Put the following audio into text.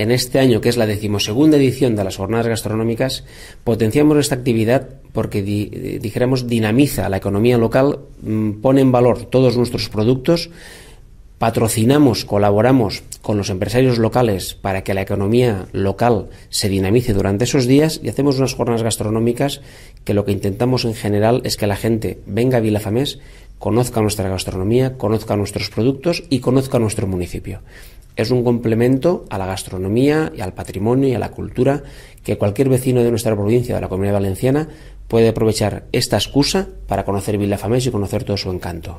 En este año, que es la decimosegunda edición de las jornadas gastronómicas, potenciamos esta actividad porque, dijéramos, dinamiza la economía local, mm, pone en valor todos nuestros productos, patrocinamos, colaboramos con los empresarios locales para que la economía local se dinamice durante esos días y hacemos unas jornadas gastronómicas que lo que intentamos en general es que la gente venga a Vilafamés, conozca nuestra gastronomía, conozca nuestros productos y conozca nuestro municipio es un complemento a la gastronomía y al patrimonio y a la cultura que cualquier vecino de nuestra provincia, de la Comunidad Valenciana, puede aprovechar esta excusa para conocer Vilafamés y conocer todo su encanto.